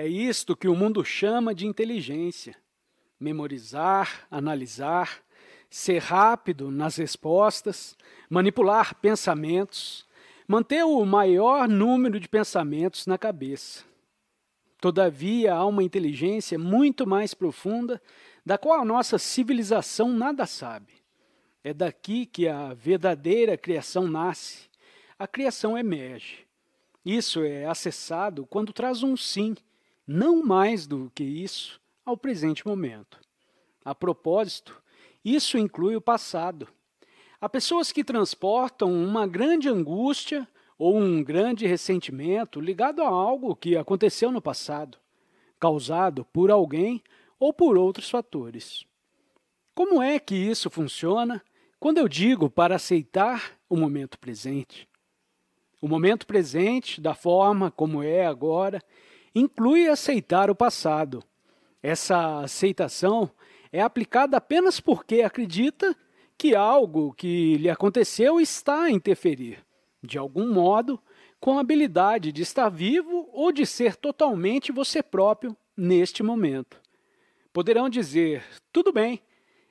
É isto que o mundo chama de inteligência. Memorizar, analisar, ser rápido nas respostas, manipular pensamentos, manter o maior número de pensamentos na cabeça. Todavia, há uma inteligência muito mais profunda da qual a nossa civilização nada sabe. É daqui que a verdadeira criação nasce, a criação emerge. Isso é acessado quando traz um sim não mais do que isso, ao presente momento. A propósito, isso inclui o passado. Há pessoas que transportam uma grande angústia ou um grande ressentimento ligado a algo que aconteceu no passado, causado por alguém ou por outros fatores. Como é que isso funciona quando eu digo para aceitar o momento presente? O momento presente, da forma como é agora, inclui aceitar o passado. Essa aceitação é aplicada apenas porque acredita que algo que lhe aconteceu está a interferir, de algum modo, com a habilidade de estar vivo ou de ser totalmente você próprio neste momento. Poderão dizer, tudo bem,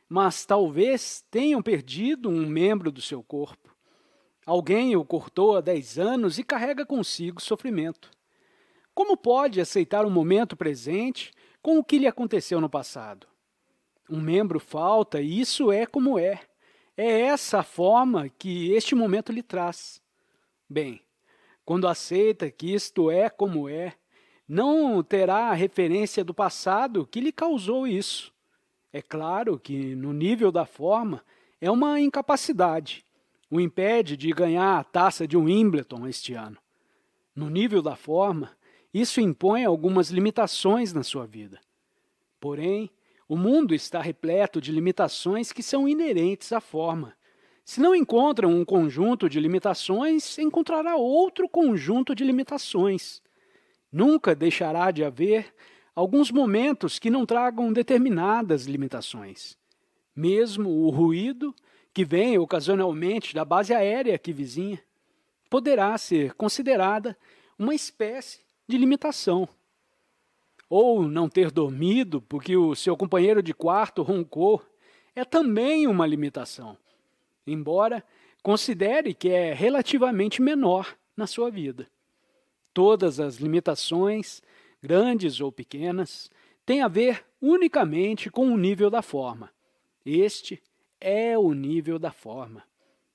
mas talvez tenham perdido um membro do seu corpo. Alguém o cortou há 10 anos e carrega consigo sofrimento. Como pode aceitar o momento presente com o que lhe aconteceu no passado? Um membro falta e isso é como é. É essa a forma que este momento lhe traz. Bem, quando aceita que isto é como é, não terá a referência do passado que lhe causou isso. É claro que, no nível da forma, é uma incapacidade. O impede de ganhar a taça de um Wimbledon este ano. No nível da forma, isso impõe algumas limitações na sua vida. Porém, o mundo está repleto de limitações que são inerentes à forma. Se não encontra um conjunto de limitações, encontrará outro conjunto de limitações. Nunca deixará de haver alguns momentos que não tragam determinadas limitações. Mesmo o ruído, que vem ocasionalmente da base aérea que vizinha, poderá ser considerada uma espécie de limitação. Ou não ter dormido porque o seu companheiro de quarto roncou é também uma limitação, embora considere que é relativamente menor na sua vida. Todas as limitações, grandes ou pequenas, têm a ver unicamente com o nível da forma. Este é o nível da forma.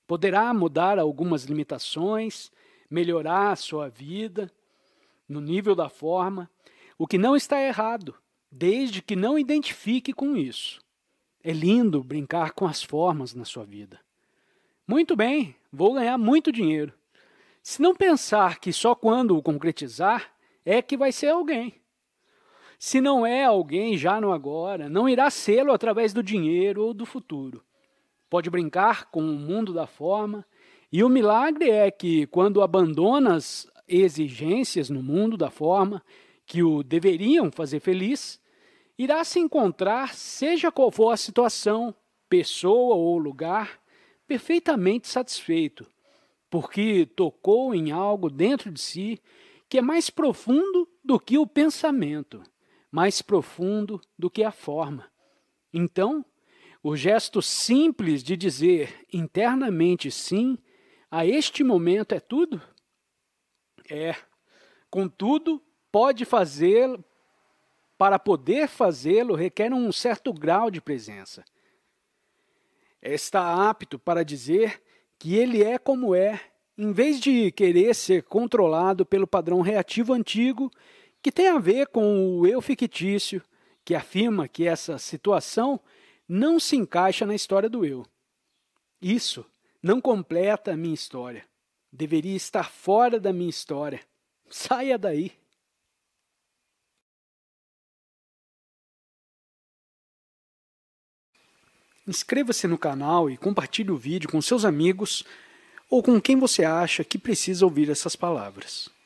Poderá mudar algumas limitações, melhorar a sua vida, no nível da forma, o que não está errado, desde que não identifique com isso. É lindo brincar com as formas na sua vida. Muito bem, vou ganhar muito dinheiro. Se não pensar que só quando o concretizar é que vai ser alguém. Se não é alguém já no agora, não irá sê-lo através do dinheiro ou do futuro. Pode brincar com o mundo da forma, e o milagre é que, quando abandonas exigências no mundo da forma que o deveriam fazer feliz, irá se encontrar, seja qual for a situação, pessoa ou lugar, perfeitamente satisfeito, porque tocou em algo dentro de si que é mais profundo do que o pensamento, mais profundo do que a forma. Então, o gesto simples de dizer internamente sim a este momento é tudo? É. Contudo, pode fazer para poder fazê-lo, requer um certo grau de presença. Está apto para dizer que ele é como é, em vez de querer ser controlado pelo padrão reativo antigo, que tem a ver com o eu fictício, que afirma que essa situação não se encaixa na história do eu. Isso não completa a minha história deveria estar fora da minha história. Saia daí. Inscreva-se no canal e compartilhe o vídeo com seus amigos ou com quem você acha que precisa ouvir essas palavras.